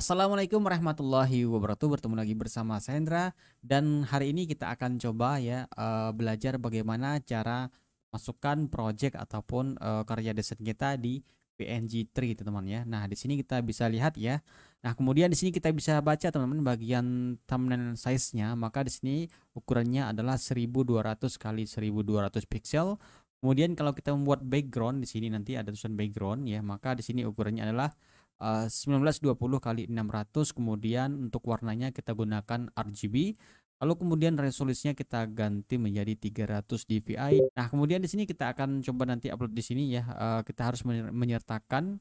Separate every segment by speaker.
Speaker 1: Assalamualaikum warahmatullahi wabarakatuh. Bertemu lagi bersama Sandra dan hari ini kita akan coba ya eh, belajar bagaimana cara masukkan project ataupun eh, karya desain kita di PNG3 teman-teman ya. Nah, di sini kita bisa lihat ya. Nah, kemudian di sini kita bisa baca teman-teman bagian thumbnail size-nya, maka di sini ukurannya adalah 1200 kali 1200 pixel. Kemudian kalau kita membuat background di sini nanti ada tulisan background ya, maka di sini ukurannya adalah 1920 eh, kali 600 kemudian untuk warnanya kita gunakan RGB lalu kemudian resolusinya kita ganti menjadi 300 dpi nah kemudian di sini kita akan coba nanti upload di sini ya uh, kita harus menyertakan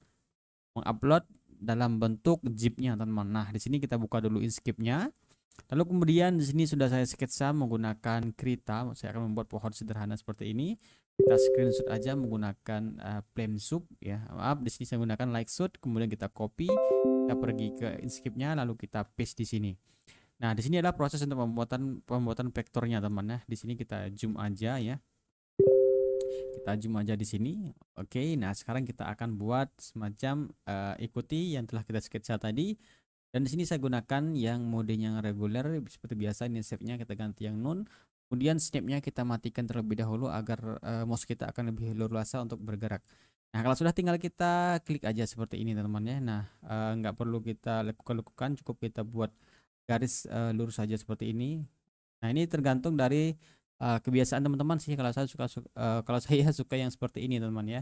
Speaker 1: mengupload dalam bentuk zipnya teman-teman nah di sini kita buka dulu nya lalu kemudian di sini sudah saya sketsa menggunakan krita saya akan membuat pohon sederhana seperti ini kita screenshot aja menggunakan uh, plain soup ya maaf di sini saya menggunakan like shoot kemudian kita copy kita pergi ke inscriptnya lalu kita paste di sini nah di sini adalah proses untuk pembuatan pembuatan vektornya teman ya di sini kita zoom aja ya kita zoom aja di sini oke nah sekarang kita akan buat semacam uh, ikuti yang telah kita sketsa tadi dan di sini saya gunakan yang modenya yang reguler seperti biasa ini shape-nya kita ganti yang non Kemudian snapnya kita matikan terlebih dahulu agar uh, mouse kita akan lebih leluasa untuk bergerak. Nah kalau sudah tinggal kita klik aja seperti ini teman-teman ya. Nah uh, nggak perlu kita lakukan-lakukan cukup kita buat garis uh, lurus saja seperti ini. Nah ini tergantung dari uh, kebiasaan teman-teman sih kalau saya suka su uh, kalau saya suka yang seperti ini teman-teman ya.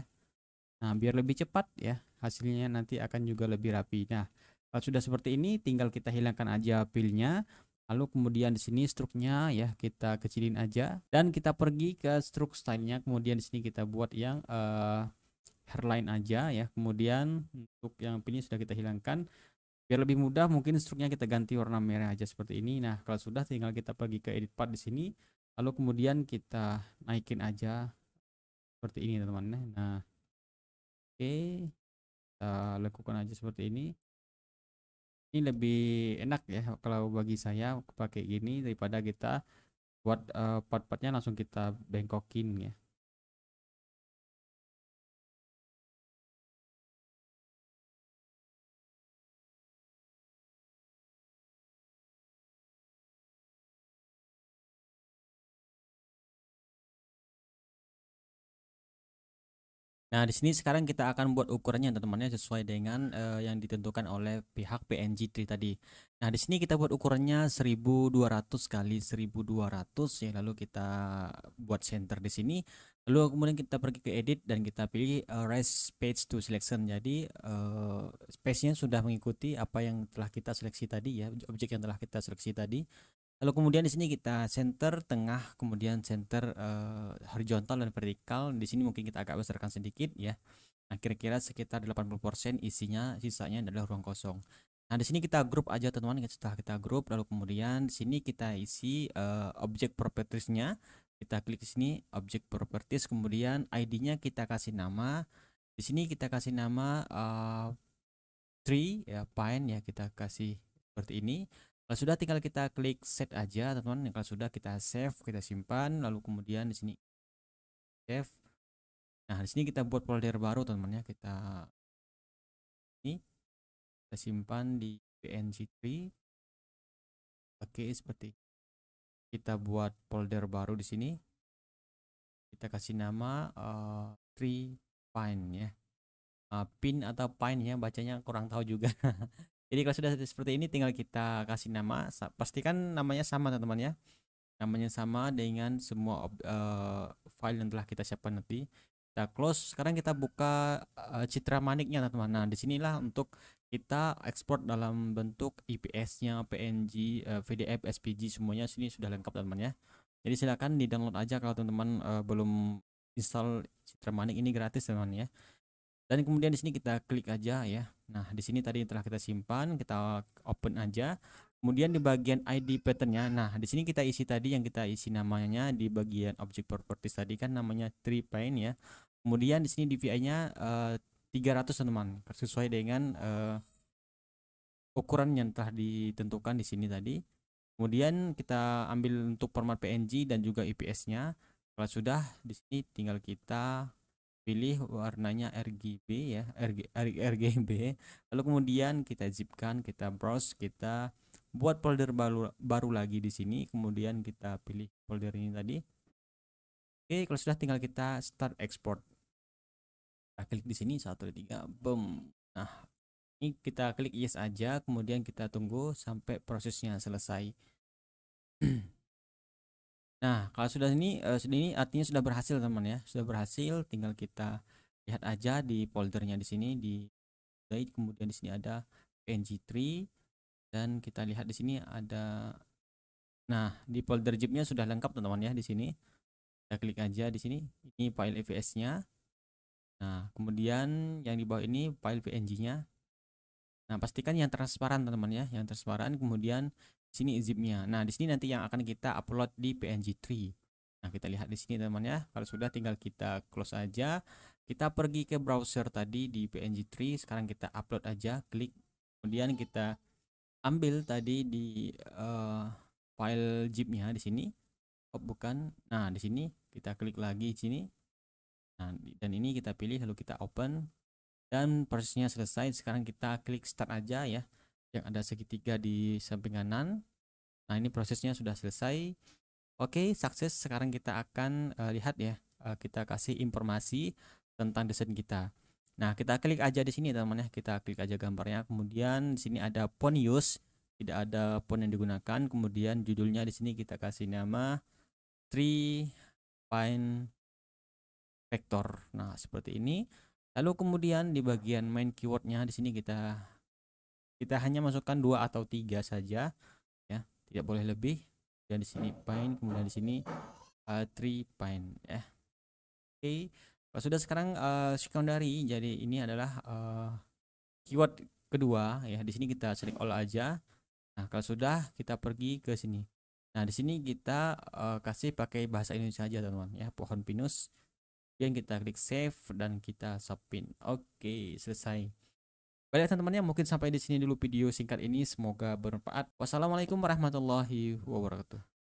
Speaker 1: Nah biar lebih cepat ya hasilnya nanti akan juga lebih rapi. Nah kalau sudah seperti ini tinggal kita hilangkan aja pilnya. Lalu kemudian di sini struknya ya kita kecilin aja dan kita pergi ke struk stylenya. Kemudian di sini kita buat yang uh, hairline aja ya. Kemudian untuk yang ini sudah kita hilangkan. Biar lebih mudah mungkin struknya kita ganti warna merah aja seperti ini. Nah kalau sudah tinggal kita pergi ke edit part di sini. Lalu kemudian kita naikin aja seperti ini teman-teman. Ya. Nah oke okay. kita lakukan aja seperti ini ini lebih enak ya kalau bagi saya pakai gini daripada kita buat uh, eh, part-partnya langsung kita bengkokin ya Nah, di sini sekarang kita akan buat ukurannya teman-teman ya sesuai dengan uh, yang ditentukan oleh pihak PNG3 tadi. Nah, di sini kita buat ukurannya 1200 kali 1200 ya lalu kita buat center di sini. Lalu kemudian kita pergi ke edit dan kita pilih uh, eh, raise page to selection. Jadi uh, space-nya sudah mengikuti apa yang telah kita seleksi tadi ya, objek yang telah kita seleksi tadi. Lalu kemudian di sini kita center tengah, kemudian center uh, horizontal dan vertikal. Di sini mungkin kita agak besarkan sedikit ya. Nah, kira-kira sekitar 80% isinya, sisanya adalah ruang kosong. Nah, di sini kita grup aja teman-teman, setelah kita grup lalu kemudian di sini kita isi uh, objek propertiesnya. Kita klik di sini objek properties, kemudian ID-nya kita kasih nama. Di sini kita kasih nama uh, tree ya pine ya kita kasih seperti ini. Kalau sudah tinggal kita klik set aja teman-teman. Kalau sudah kita save, kita simpan lalu kemudian di sini save. Nah, di sini kita buat folder baru teman-teman ya. Kita ini kita simpan di png3. Oke, seperti kita buat folder baru di sini. Kita kasih nama uh, tree pine ya. Uh, pin atau Pin ya bacanya kurang tahu juga. Jadi kalau sudah seperti ini tinggal kita kasih nama, pastikan namanya sama teman-teman ya. Namanya sama dengan semua uh, file yang telah kita siapkan nanti. Kita close. Sekarang kita buka uh, citra maniknya teman-teman. Nah, disinilah untuk kita ekspor dalam bentuk IPS-nya, PNG, uh, eh, VDF, SPG semuanya sini sudah lengkap teman-teman ya. Jadi silakan di-download aja kalau teman-teman uh, belum install Citra Manik ini gratis teman-teman ya. Dan kemudian di sini kita klik aja ya Nah, di sini tadi yang telah kita simpan, kita open aja. Kemudian di bagian ID patternnya, nah di sini kita isi tadi yang kita isi namanya di bagian objek properties tadi kan namanya tree pane ya. Kemudian di sini DPI-nya uh, eh, 300 teman-teman, sesuai dengan uh, ukuran yang telah ditentukan di sini tadi. Kemudian kita ambil untuk format PNG dan juga IPS-nya. Kalau sudah di sini tinggal kita pilih warnanya RGB ya RG, RGB lalu kemudian kita zipkan kita browse kita buat folder baru baru lagi di sini kemudian kita pilih folder ini tadi oke kalau sudah tinggal kita start export kita klik di sini satu tiga boom nah ini kita klik yes aja kemudian kita tunggu sampai prosesnya selesai Nah, kalau sudah ini eh, sudah ini artinya sudah berhasil teman ya. Sudah berhasil, tinggal kita lihat aja di foldernya di sini di kemudian di sini ada png3 dan kita lihat di sini ada nah di folder zipnya sudah lengkap teman-teman ya di sini. Kita klik aja di sini. Ini file EVS-nya. Nah, kemudian yang di bawah ini file PNG-nya. Nah, pastikan yang transparan teman-teman ya, yang transparan. Kemudian sini zipnya. Nah, di sini nanti yang akan kita upload di PNG3. Nah, kita lihat di sini teman ya. Kalau sudah tinggal kita close aja. Kita pergi ke browser tadi di PNG3. Sekarang kita upload aja, klik. Kemudian kita ambil tadi di uh, file zipnya di sini. Oh, bukan. Nah, di sini kita klik lagi di sini. Nah, dan ini kita pilih lalu kita open dan prosesnya selesai. Sekarang kita klik start aja ya yang ada segitiga di samping kanan. Nah, ini prosesnya sudah selesai. Oke, sukses. Sekarang kita akan uh, lihat ya. Uh, kita kasih informasi tentang desain kita. Nah, kita klik aja di sini teman-teman ya. Kita klik aja gambarnya. Kemudian di sini ada font use, tidak ada font yang digunakan. Kemudian judulnya di sini kita kasih nama three Pine Vector. Nah, seperti ini. Lalu kemudian di bagian main keywordnya di sini kita kita hanya masukkan dua atau tiga saja ya tidak boleh lebih dan di sini pine kemudian di sini uh, three pine ya oke okay. sudah sekarang uh, secondary jadi ini adalah uh, keyword kedua ya di sini kita sering all aja nah kalau sudah kita pergi ke sini nah di sini kita uh, kasih pakai bahasa Indonesia aja teman-teman ya pohon pinus yang kita klik save dan kita submit oke okay, selesai baiklah teman-teman ya mungkin sampai di sini dulu video singkat ini semoga bermanfaat. Wassalamualaikum warahmatullahi wabarakatuh.